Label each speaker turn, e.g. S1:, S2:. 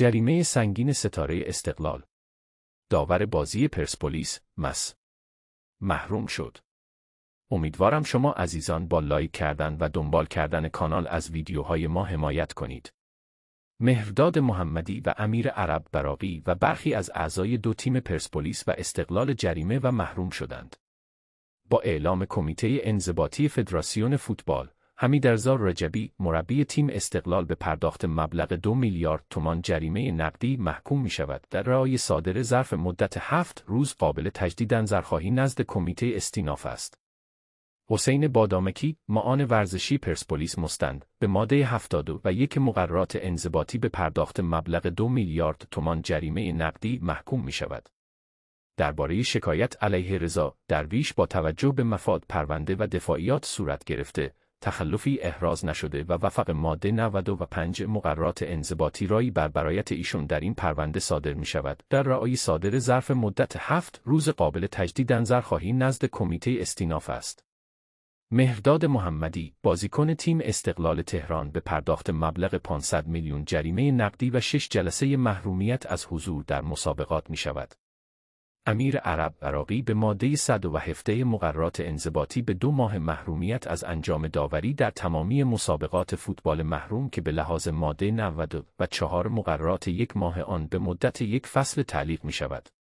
S1: جریمه سنگین ستاره استقلال داور بازی پرسپولیس مس محروم شد امیدوارم شما عزیزان با لایک کردن و دنبال کردن کانال از ویدیوهای ما حمایت کنید مهرداد محمدی و امیر عرب براقی و برخی از اعضای دو تیم پرسپولیس و استقلال جریمه و محروم شدند با اعلام کمیته انضباطی فدراسیون فوتبال همیدرزار رجبی مربی تیم استقلال به پرداخت مبلغ دو میلیارد تومان جریمه نقدی محکوم می شود در رأی صادر ظرف مدت هفت روز قابل تجدید انظرخواهی نزد کمیته استیناف است. حسین بادامکی، معان ورزشی پرسپولیس مستند، به ماده 72 و یک مقررات انضباطی به پرداخت مبلغ دو میلیارد تومان جریمه نقدی محکوم می شود. درباره شکایت علیه رضا درویش با توجه به مفاد پرونده و دفاعیات صورت گرفته تخلفی احراز نشده و وفق ماده 95 مقررات انضباطی رایی بر برایت ایشون در این پرونده صادر می شود. در رأی صادر ظرف مدت هفت روز قابل تجدید خواهی نزد کمیته استیناف است. مهرداد محمدی، بازیکن تیم استقلال تهران به پرداخت مبلغ 500 میلیون جریمه نقدی و 6 جلسه محرومیت از حضور در مسابقات می شود. امیر عرب براقی به ماده 117 مقررات انضباطی به دو ماه محرومیت از انجام داوری در تمامی مسابقات فوتبال محروم که به لحاظ ماده 90 و چهار مقررات یک ماه آن به مدت یک فصل تعلیق می شود.